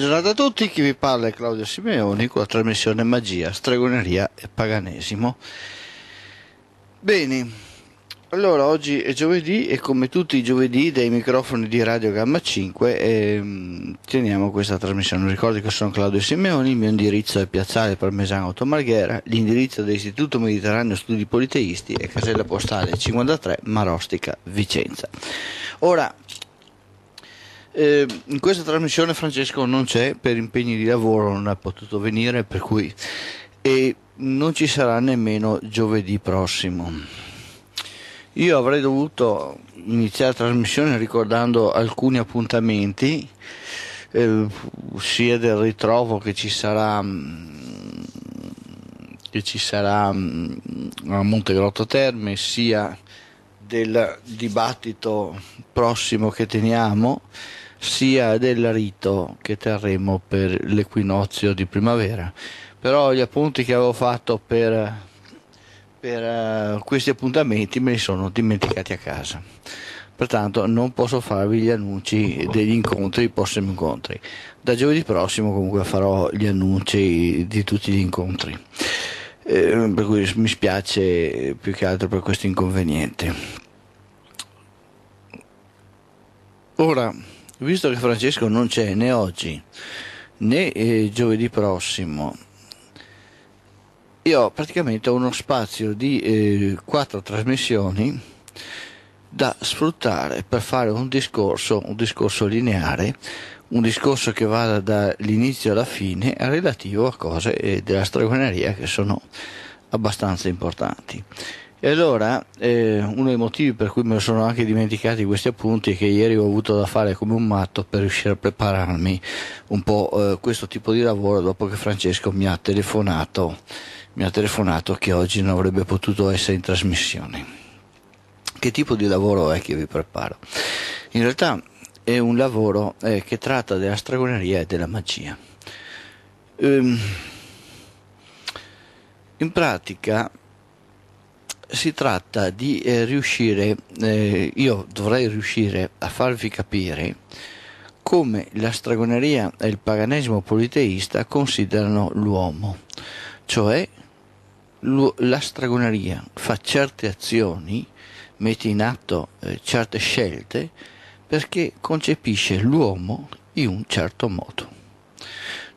giornata a tutti, chi vi parla è Claudio Simeoni con la trasmissione Magia, Stregoneria e Paganesimo. Bene, allora oggi è giovedì e come tutti i giovedì dai microfoni di Radio Gamma 5 ehm, teniamo questa trasmissione. Ricordo che sono Claudio Simeoni, il mio indirizzo è Piazzale Parmesano Automarghera, l'indirizzo dell'Istituto Mediterraneo Studi Politeisti è Casella Postale 53 Marostica, Vicenza. Ora eh, in questa trasmissione Francesco non c'è, per impegni di lavoro non è potuto venire, per cui e non ci sarà nemmeno giovedì prossimo. Io avrei dovuto iniziare la trasmissione ricordando alcuni appuntamenti, eh, sia del ritrovo che ci sarà che ci sarà mm, a Montegrotto Terme, sia del dibattito prossimo che teniamo, sia del rito che terremo per l'equinozio di primavera. Però gli appunti che avevo fatto per, per uh, questi appuntamenti me li sono dimenticati a casa. Pertanto non posso farvi gli annunci degli incontri, i prossimi incontri. Da giovedì prossimo comunque farò gli annunci di tutti gli incontri. Eh, per cui mi spiace più che altro per questo inconveniente. Ora, visto che Francesco non c'è né oggi né eh, giovedì prossimo, io praticamente ho uno spazio di eh, quattro trasmissioni da sfruttare per fare un discorso, un discorso lineare, un discorso che vada dall'inizio alla fine relativo a cose eh, della stregoneria che sono abbastanza importanti. E allora eh, uno dei motivi per cui me sono anche dimenticati questi appunti è che ieri ho avuto da fare come un matto per riuscire a prepararmi un po' eh, questo tipo di lavoro dopo che Francesco mi ha telefonato, mi ha telefonato che oggi non avrebbe potuto essere in trasmissione. Che tipo di lavoro è che vi preparo? In realtà è un lavoro eh, che tratta della stragoneria e della magia. Ehm, in pratica si tratta di eh, riuscire, eh, io dovrei riuscire a farvi capire come la stragoneria e il paganesimo politeista considerano l'uomo, cioè la stragoneria fa certe azioni, mette in atto eh, certe scelte perché concepisce l'uomo in un certo modo.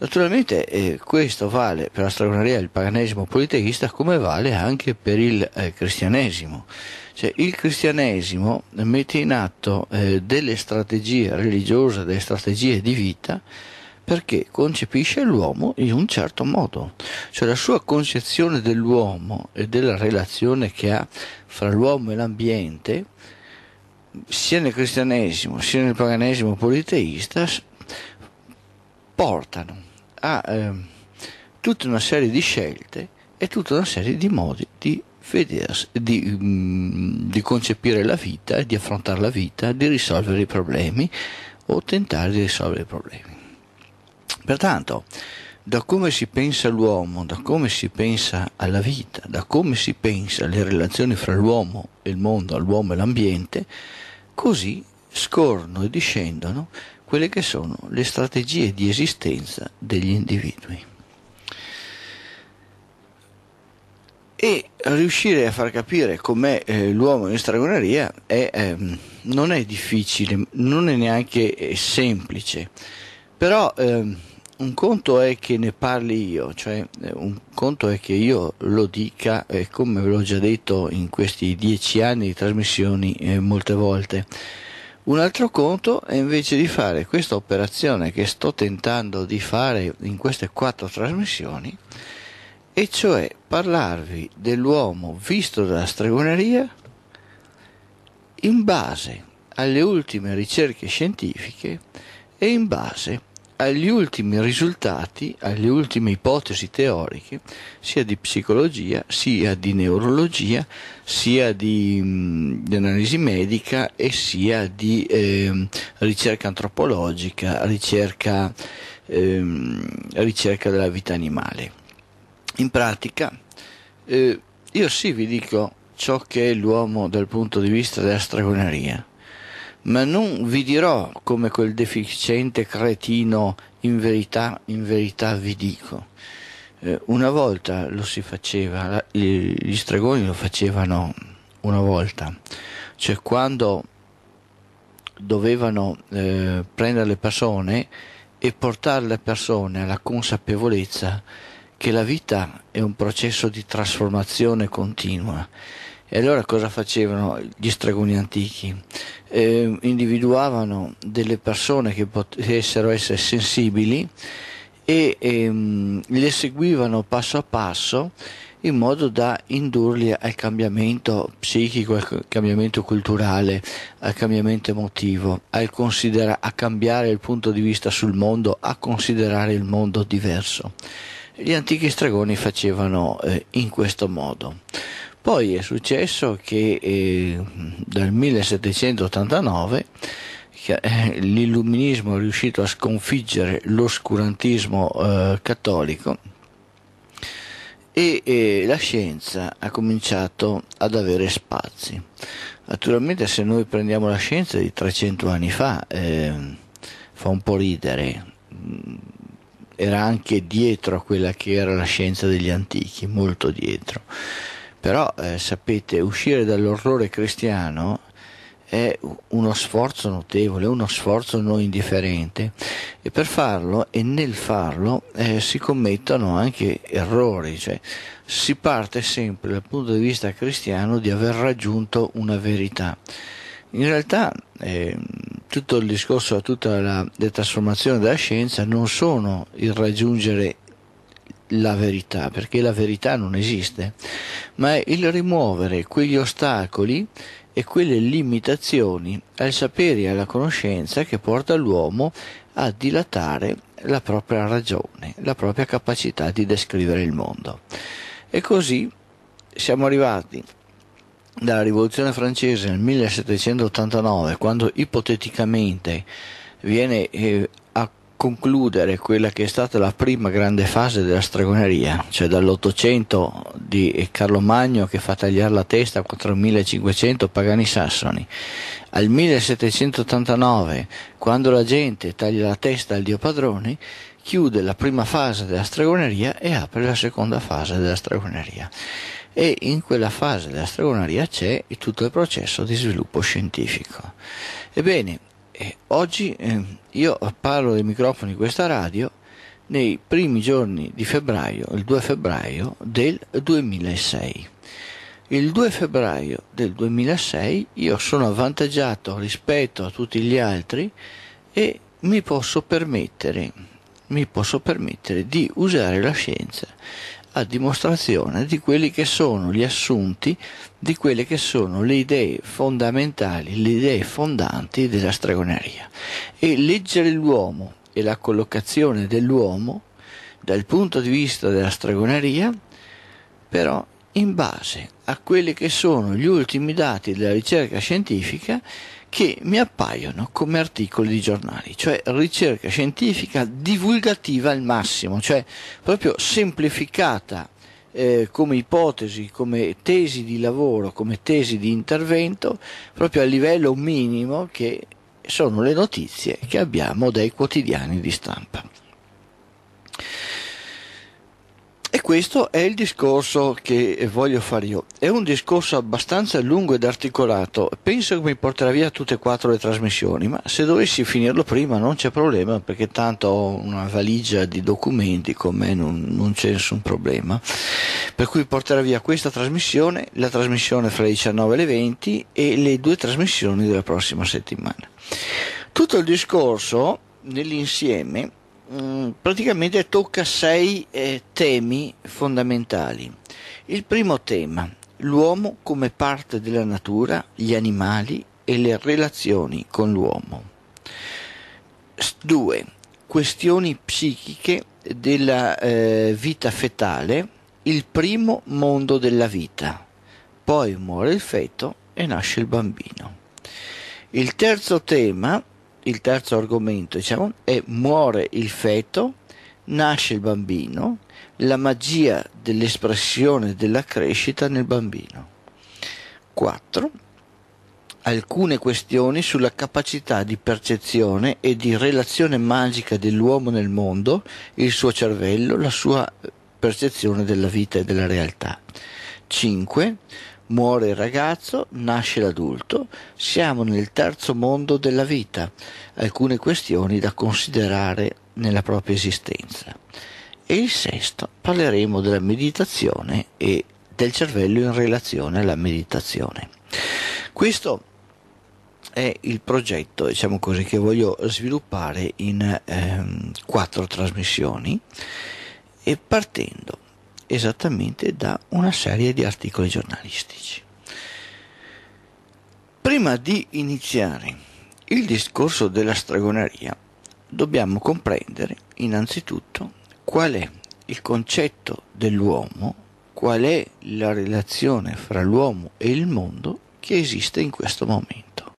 Naturalmente eh, questo vale per la stregoneria il paganesimo politeista come vale anche per il eh, cristianesimo. Cioè, il cristianesimo mette in atto eh, delle strategie religiose, delle strategie di vita perché concepisce l'uomo in un certo modo, cioè la sua concezione dell'uomo e della relazione che ha fra l'uomo e l'ambiente, sia nel cristianesimo sia nel paganesimo politeista, portano ha eh, tutta una serie di scelte e tutta una serie di modi di vedersi, di, mm, di concepire la vita, di affrontare la vita, di risolvere i problemi o tentare di risolvere i problemi. Pertanto, da come si pensa all'uomo, da come si pensa alla vita, da come si pensa alle relazioni fra l'uomo e il mondo, all'uomo e l'ambiente, così scorrono e discendono quelle che sono le strategie di esistenza degli individui. E riuscire a far capire com'è eh, l'uomo in stragoneria è, ehm, non è difficile, non è neanche eh, semplice, però ehm, un conto è che ne parli io, cioè eh, un conto è che io lo dica, eh, come ve l'ho già detto in questi dieci anni di trasmissioni eh, molte volte. Un altro conto è invece di fare questa operazione che sto tentando di fare in queste quattro trasmissioni, e cioè parlarvi dell'uomo visto dalla stregoneria in base alle ultime ricerche scientifiche e in base agli ultimi risultati, alle ultime ipotesi teoriche, sia di psicologia, sia di neurologia, sia di, mm, di analisi medica e sia di eh, ricerca antropologica, ricerca, eh, ricerca, della vita animale. In pratica, eh, io sì vi dico ciò che è l'uomo dal punto di vista della stregoneria ma non vi dirò come quel deficiente cretino in verità, in verità vi dico. Eh, una volta lo si faceva, la, gli stregoni lo facevano una volta, cioè quando dovevano eh, prendere le persone e portare le persone alla consapevolezza che la vita è un processo di trasformazione continua. E allora cosa facevano gli stregoni antichi? eh, individuavano delle persone che potessero essere sensibili e ehm, le seguivano passo a passo in modo da indurli al cambiamento psichico, al cambiamento culturale, al cambiamento emotivo, a cambiare il punto di vista sul mondo, a considerare il mondo diverso. Gli antichi stregoni facevano eh, in questo modo. Poi è successo che eh, dal 1789 eh, l'illuminismo è riuscito a sconfiggere l'oscurantismo eh, cattolico e eh, la scienza ha cominciato ad avere spazi. Naturalmente se noi prendiamo la scienza di 300 anni fa eh, fa un po' ridere, era anche dietro a quella che era la scienza degli antichi, molto dietro però eh, sapete uscire dall'orrore cristiano è uno sforzo notevole, uno sforzo non indifferente e per farlo e nel farlo eh, si commettono anche errori, cioè si parte sempre dal punto di vista cristiano di aver raggiunto una verità. In realtà eh, tutto il discorso, tutta la, trasformazione della scienza non sono il raggiungere la verità, perché la verità non esiste ma è il rimuovere quegli ostacoli e quelle limitazioni al sapere e alla conoscenza che porta l'uomo a dilatare la propria ragione, la propria capacità di descrivere il mondo. E così siamo arrivati dalla rivoluzione francese nel 1789, quando ipoteticamente viene eh, concludere quella che è stata la prima grande fase della stregoneria, cioè dall'Ottocento di Carlo Magno che fa tagliare la testa a 4500 pagani sassoni, al 1789, quando la gente taglia la testa al dio Padroni, chiude la prima fase della stregoneria e apre la seconda fase della stregoneria. E in quella fase della stregoneria c'è tutto il processo di sviluppo scientifico. Ebbene, e oggi eh, io parlo dei microfoni di questa radio nei primi giorni di febbraio, il 2 febbraio del 2006. Il 2 febbraio del 2006 io sono avvantaggiato rispetto a tutti gli altri e mi posso permettere, mi posso permettere di usare la scienza a dimostrazione di quelli che sono gli assunti, di quelle che sono le idee fondamentali, le idee fondanti della stregoneria. E leggere l'uomo e la collocazione dell'uomo dal punto di vista della stregoneria, però in base a quelli che sono gli ultimi dati della ricerca scientifica che mi appaiono come articoli di giornali, cioè ricerca scientifica divulgativa al massimo, cioè proprio semplificata eh, come ipotesi, come tesi di lavoro, come tesi di intervento, proprio a livello minimo che sono le notizie che abbiamo dai quotidiani di stampa. questo è il discorso che voglio fare io. È un discorso abbastanza lungo ed articolato. Penso che mi porterà via tutte e quattro le trasmissioni, ma se dovessi finirlo prima non c'è problema perché tanto ho una valigia di documenti con me, non, non c'è nessun problema. Per cui porterà via questa trasmissione, la trasmissione fra le 19 e le 20 e le due trasmissioni della prossima settimana. Tutto il discorso nell'insieme Mm, praticamente tocca sei eh, temi fondamentali. Il primo tema, l'uomo come parte della natura, gli animali e le relazioni con l'uomo. Due, Questioni psichiche della eh, vita fetale, il primo mondo della vita. Poi muore il feto e nasce il bambino. Il terzo tema il terzo argomento diciamo, è muore il feto, nasce il bambino, la magia dell'espressione della crescita nel bambino. 4. Alcune questioni sulla capacità di percezione e di relazione magica dell'uomo nel mondo, il suo cervello, la sua percezione della vita e della realtà. 5 muore il ragazzo, nasce l'adulto, siamo nel terzo mondo della vita, alcune questioni da considerare nella propria esistenza. E il sesto parleremo della meditazione e del cervello in relazione alla meditazione. Questo è il progetto, diciamo così, che voglio sviluppare in ehm, quattro trasmissioni e partendo esattamente da una serie di articoli giornalistici. Prima di iniziare il discorso della stregoneria, dobbiamo comprendere innanzitutto qual è il concetto dell'uomo, qual è la relazione fra l'uomo e il mondo che esiste in questo momento.